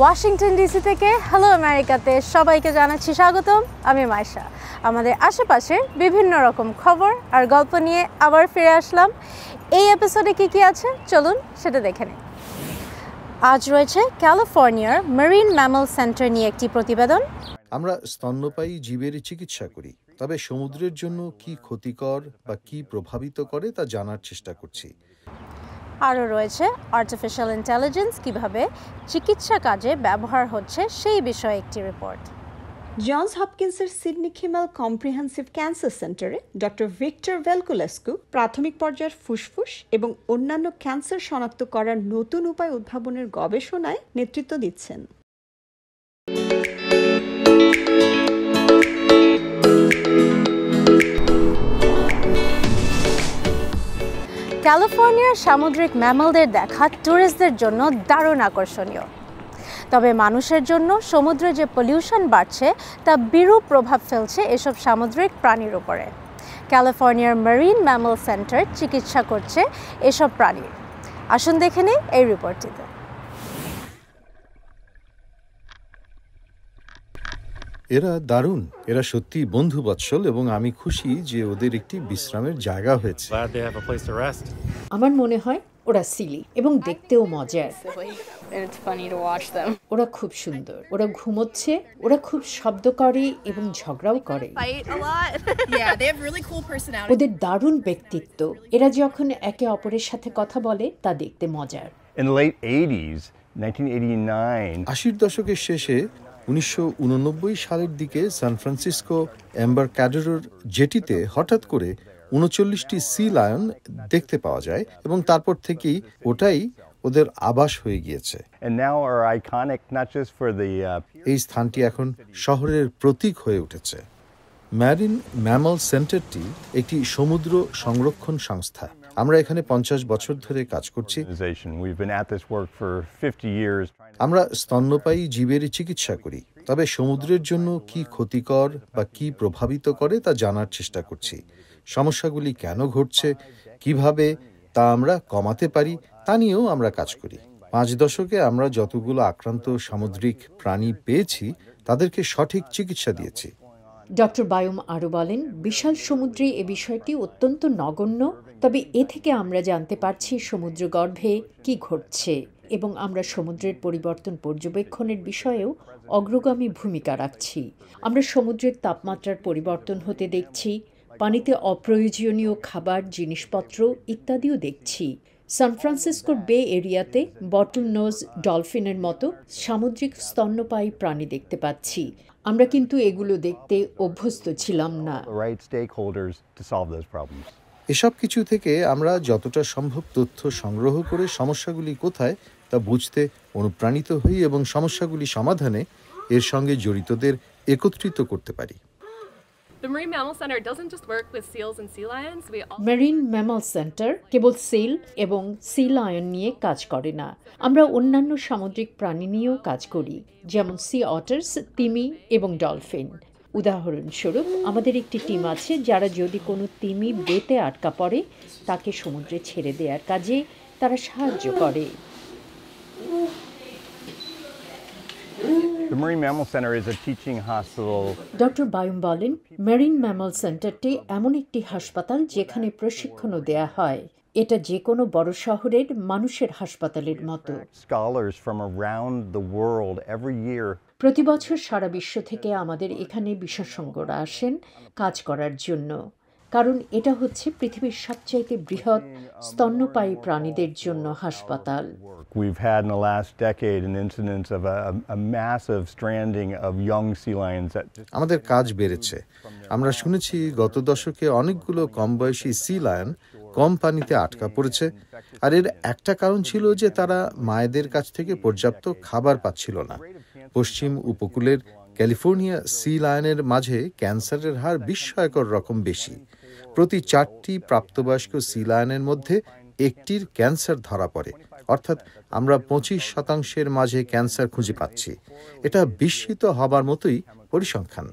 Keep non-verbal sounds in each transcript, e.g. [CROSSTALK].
Washington DC থেকে hello আমেরিকাতে সবাইকে জানাচ্ছি স্বাগতম আমি মাইশা আমাদের আশেপাশে বিভিন্ন রকম খবর আর গল্প নিয়ে আবার ফিরে আসলাম এই এপিসোডে কি কি আছে চলুন সেটা দেখে নিন আজ রয়েছে ক্যালিফোর্নিয়ার মেরিন ম্যামল সেন্টার নিয়ে একটি প্রতিবেদন আমরা স্তন্যপায়ী জীবের চিকিৎসা করি তবে সমুদ্রের জন্য কি ক্ষতিকর বা কি প্রভাবিত করে তা জানার চেষ্টা করছি আরও রয়েছে আর্টিফিশিয়াল ইন্টেলিজেন্স কিভাবে চিকিৎসা কাজে ব্যবহার হচ্ছে সেই বিষয়ে একটি রিপোর্ট জনস হপকিন্সের সিডনি খিমাল কম্প্রিহেন্সিভ ক্যান্সার সেন্টারে ডক্টর ভিক্টর ভেলকুলেস্কু প্রাথমিক পর্যায়ের ফুসফুস এবং অন্যান্য ক্যান্সার শনাক্ত করার নতুন উপায় উদ্ভাবনের গবেষণায় নেতৃত্ব দিচ্ছেন ক্যালিফোর্নিয়ার সামুদ্রিক ম্যামলদের দেখা ট্যুরিস্টদের জন্য দারুণ আকর্ষণীয় তবে মানুষের জন্য সমুদ্রে যে পলিউশন বাড়ছে তা বিরূপ প্রভাব ফেলছে এসব সামুদ্রিক প্রাণীর উপরে ক্যালিফোর্নিয়ার মেরিন ম্যামল সেন্টার চিকিৎসা করছে এসব প্রাণীর আসুন দেখে নিই এই রিপোর্টটিতে এরা দারুণ এরা সত্যি বন্ধু বৎসল এবং আমি খুশি যে ওদের একটি বিশ্রামের জায়গা হয়েছে আমার মনে হয় ওরা সিলি এবং দেখতেও মজার ওরা খুব সুন্দর ওরা ঘুমোচ্ছে ওরা খুব শব্দ করে এবং ঝগড়াও করে [LAUGHS] ওদের দারুণ ব্যক্তিত্ব এরা যখন একে অপরের সাথে কথা বলে তা দেখতে মজার আশির দশকের শেষে উনিশশো সালের দিকে সান ফ্রান্সিসকো অ্যাম্বার ক্যাডোর জেটিতে হঠাৎ করে উনচল্লিশটি সি লায়ন দেখতে পাওয়া যায় এবং তারপর থেকেই ওটাই ওদের আবাস হয়ে গিয়েছে uh, এই স্থানটি এখন শহরের প্রতীক হয়ে উঠেছে ম্যারিন ম্যামল সেন্টারটি একটি সমুদ্র সংরক্ষণ সংস্থা আমরা এখানে পঞ্চাশ বছর ধরে কাজ করছি আমরা স্তন্যপায়ী জীবের চিকিৎসা করি তবে সমুদ্রের জন্য কি ক্ষতিকর বা কি প্রভাবিত করে তা জানার চেষ্টা করছি সমস্যাগুলি কেন ঘটছে কিভাবে তা আমরা কমাতে পারি তা নিয়েও আমরা কাজ করি পাঁচ দশকে আমরা যতগুলো আক্রান্ত সামুদ্রিক প্রাণী পেয়েছি তাদেরকে সঠিক চিকিৎসা দিয়েছি ডক্টর বায়ুম আরও বলেন বিশাল সমুদ্রে এ বিষয়টি অত্যন্ত নগণ্য তবে এ থেকে আমরা জানতে পারছি সমুদ্র গর্ভে কি ঘটছে এবং আমরা সমুদ্রের পরিবর্তন পর্যবেক্ষণের বিষয়েও অগ্রগামী ভূমিকা রাখছি আমরা সমুদ্রের তাপমাত্রার পরিবর্তন হতে দেখছি পানিতে অপ্রয়োজনীয় খাবার জিনিসপত্র ইত্যাদিও দেখছি সান ফ্রান্সিসকোর বে এরিয়াতে বটল নোজ ডলফিনের মতো সামুদ্রিক স্তন্যপায়ী প্রাণী দেখতে পাচ্ছি আমরা কিন্তু এগুলো দেখতে অভ্যস্ত ছিলাম না এসব কিছু থেকে আমরা যতটা সম্ভব তথ্য সংগ্রহ করে সমস্যাগুলি কোথায় তা বুঝতে অনুপ্রাণিত হই এবং সমস্যাগুলি সমাধানে এর সঙ্গে জড়িতদের একত্রিত করতে পারি The Marine Mammal Center doesn't just work with seals and sea lions. We also Marine Mammal Center কেবল সিল এবং সি লায়ন নিয়ে কাজ করে না আমরা অন্যান্য সামুদ্রিক প্রাণী নিয়েও কাজ করি যেমন সি অটার্স তিমি এবং ডলফিন উদাহরণস্বরূপ আমাদের একটি টিম আছে যারা যদি কোনো তিমি বেতে আটকা পড়ে তাকে সমুদ্রে ছেড়ে দেওয়ার কাজে তারা সাহায্য করে The Marine Mammal Center is a teaching hospital. Doctor Baum বলেন মেরিন ম্যামল সেন্টারটি এমন একটি হাসপাতাল যেখানে প্রশিক্ষণও দেয়া হয় এটা যে কোনো বড় শহরের মানুষের হাসপাতালের মতো Scholars from around the world every year প্রতি বছর সারা বিশ্ব থেকে আমাদের এখানে বিশেষজ্ঞরা আসেন কাজ করার জন্য কারণ এটা হচ্ছে পৃথিবীর সবচাইতে বৃহৎ um, স্তন্যপায়ী প্রাণীদের জন্য uh, হাসপাতাল We've had in the last decade an incidence of a, a massive stranding of young sea lions that আমাদের কাজ বেড়েছে আমরা শুনেছি গত দশকে অনেকগুলো কম বয়সী সি লায়ন কম পানিতে আটকা পড়েছে আর এর একটা কারণ ছিল যে তারা মায়েদের কাছ থেকে পর্যাপ্ত খাবার পাচ্ছিল না পশ্চিম উপকূলের ক্যালিফোর্নিয়া সি লায়নের মাঝে ক্যান্সারের হার বিস্ময়কর রকম বেশি প্রতি চারটি প্রাপ্তবয়স্ক সিলায়নের মধ্যে একটির ক্যান্সার ধরা পড়ে অর্থাৎ আমরা পঁচিশ শতাংশের মাঝে ক্যান্সার খুঁজে পাচ্ছি এটা বিস্মিত হবার মতোই পরিসংখ্যান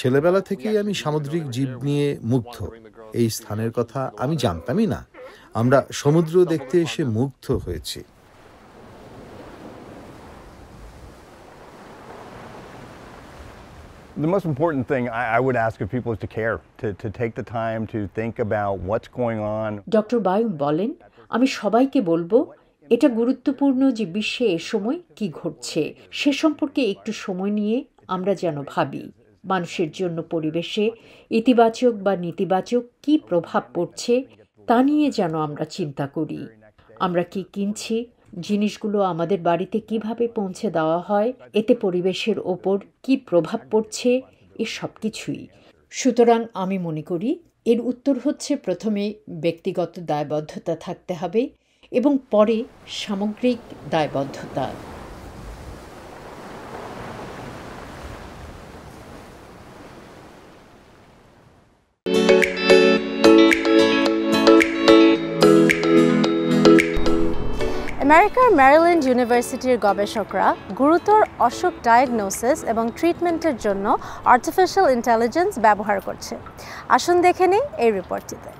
ছেলেবেলা থেকেই আমি সামুদ্রিক জীব নিয়ে মুগ্ধ এই স্থানের কথা আমি জানতামই না আমরা সমুদ্র দেখতে এসে মুগ্ধ হয়েছি The most important thing I, I would ask of people is to care, to, to take the time to think about what's going on. Doctor Baum বলেন আমি সবাইকে বলবো এটা গুরুত্বপূর্ণ যে বিশ্বে এ সময় কি ঘটছে সে সম্পর্কে একটু সময় নিয়ে আমরা যেন ভাবি মানুষের জন্য পরিবেশে ইতিবাচক বা নেতিবাচক কি প্রভাব পড়ছে তা নিয়ে যেন আমরা চিন্তা করি আমরা কি কিনছি জিনিসগুলো আমাদের বাড়িতে কিভাবে পৌঁছে দেওয়া হয় এতে পরিবেশের ওপর কি প্রভাব পড়ছে এ সব কিছুই সুতরাং আমি মনে করি এর উত্তর হচ্ছে প্রথমে ব্যক্তিগত দায়বদ্ধতা থাকতে হবে এবং পরে সামগ্রিক দায়বদ্ধতা আমেরিকার ম্যারিল্যান্ড ইউনিভার্সিটির গবেষকরা গুরুতর অসুখ ডায়াগনোসিস এবং ট্রিটমেন্টের জন্য আর্টিফিশিয়াল ইন্টেলিজেন্স ব্যবহার করছে আসুন দেখে নিই এই রিপোর্টটিতে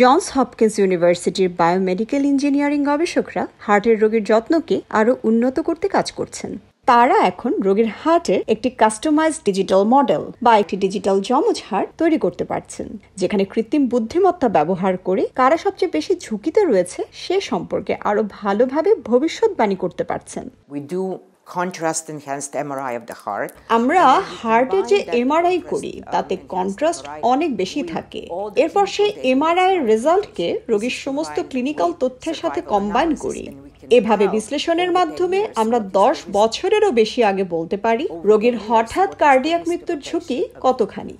জনস হপকিন্স ইউনিভার্সিটির বায়োমেডিক্যাল ইঞ্জিনিয়ারিং গবেষকরা হার্টের রোগীর যত্নকে আরও উন্নত করতে কাজ করছেন তারা এখন রোগীর হার্টের একটি কাস্টমাইজ ডিজিটাল মডেল বা একটি ডিজিটাল জমজ হার তৈরি করতে পারছেন যেখানে কৃত্রিম বুদ্ধিমত্তা ব্যবহার করে কারা সবচেয়ে বেশি ঝুঁকিতে রয়েছে সে সম্পর্কে আরো ভালোভাবে ভবিষ্যৎবাণী করতে পারছেন আমরা হার্টে যে এমআরআই করি uh, তাতে কন্ট্রাস্ট অনেক বেশি থাকে এরপর সেই এমআরআই এর রেজাল্টকে রোগীর সমস্ত ক্লিনিক্যাল তথ্যের সাথে কম্বাইন করি এভাবে বিশ্লেষণের মাধ্যমে আমরা দশ বছরেরও বেশি আগে বলতে পারি রোগীর হঠাৎ কার্ডিয়াক মৃত্যুর ঝুঁকি কতখানি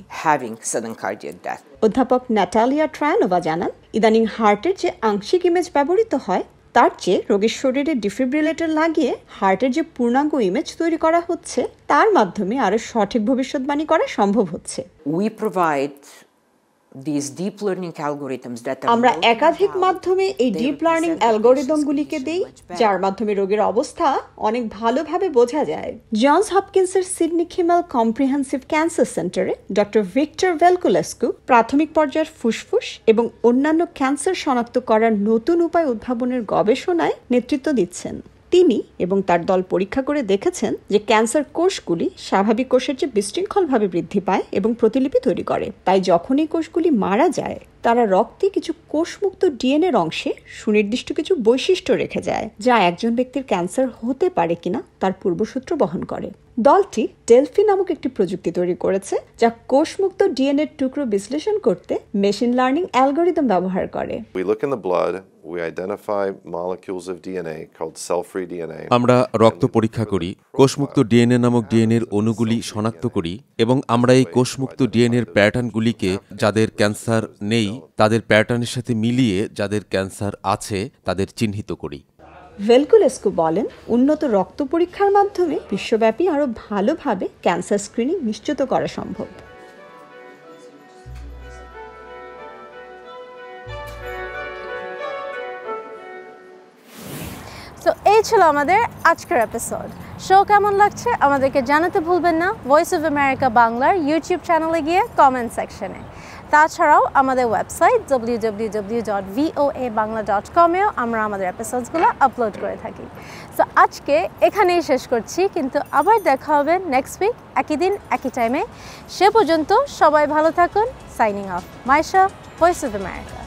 অধ্যাপক ন্যাটালিয়া ট্রায়ানোভা জানান ইদানিং হার্টের যে আংশিক ইমেজ ব্যবহৃত হয় তার চেয়ে রোগীর শরীরে ডিফিব্রিলেটর লাগিয়ে হার্টের যে পূর্ণাঙ্গ ইমেজ তৈরি করা হচ্ছে তার মাধ্যমে আরো সঠিক ভবিষ্যৎবাণী করা সম্ভব হচ্ছে উই প্রোভাইড আমরা একাধিক মাধ্যমে এই ডিপ লার্নিং গুলিকে দেই যার মাধ্যমে রোগীর অবস্থা অনেক ভালোভাবে বোঝা যায় জনস হপকিন্সের সিডনি খিমাল কম্প্রিহেন্সিভ ক্যান্সার সেন্টারে ডক্টর ভিক্টর ভেলকুলেস্কু প্রাথমিক পর্যায়ের ফুসফুস এবং অন্যান্য ক্যান্সার শনাক্ত করার নতুন উপায় উদ্ভাবনের গবেষণায় নেতৃত্ব দিচ্ছেন তিনি এবং তার দল পরীক্ষা করে দেখেছেন যে ক্যান্সার কোষগুলি স্বাভাবিক কোষের চেয়ে বিশৃঙ্খলভাবে বৃদ্ধি পায় এবং প্রতিলিপি তৈরি করে তাই যখন এই কোষগুলি মারা যায় তারা রক্তে কিছু কোষমুক্ত ডিএনএর অংশে সুনির্দিষ্ট কিছু বৈশিষ্ট্য রেখে যায় যা একজন ব্যক্তির ক্যান্সার হতে পারে কিনা তার পূর্বসূত্র বহন করে দলটি ডেলফি নামক একটি প্রযুক্তি তৈরি করেছে যা কোষমুক্ত ডিএনএ টুকরো বিশ্লেষণ করতে মেশিন লার্নিং অ্যালগোরিদম ব্যবহার করে আমরা রক্ত পরীক্ষা করি কোষমুক্ত ডিএনএ নামক ডিএনএ এর অণুগুলি শনাক্ত করি এবং আমরা এই কোষমুক্ত ডিএনএ এর প্যাটার্নগুলিকে যাদের ক্যান্সার নেই তাদের প্যাটার্নের সাথে মিলিয়ে যাদের ক্যান্সার আছে তাদের চিহ্নিত করি ভেলকুলেস্কু বলেন উন্নত রক্ত পরীক্ষার মাধ্যমে বিশ্বব্যাপী আরও ভালোভাবে ক্যান্সার স্ক্রিনিং নিশ্চিত করা সম্ভব তো এই ছিল আমাদের আজকের এপিসোড শো কেমন লাগছে আমাদেরকে জানাতে ভুলবেন না ভয়েস অফ আমেরিকা বাংলার ইউটিউব চ্যানেলে গিয়ে কমেন্ট সেকশনে তাছাড়াও আমাদের website W dot A Bangla dot কমেও আমরা আমাদের এপিসোডসগুলো আপলোড করে থাকি সো আজকে এখানেই শেষ করছি কিন্তু আবার দেখা হবে নেক্সট উইক একই দিন একই টাইমে সে পর্যন্ত সবাই ভালো থাকুন signing off Maisha voice of America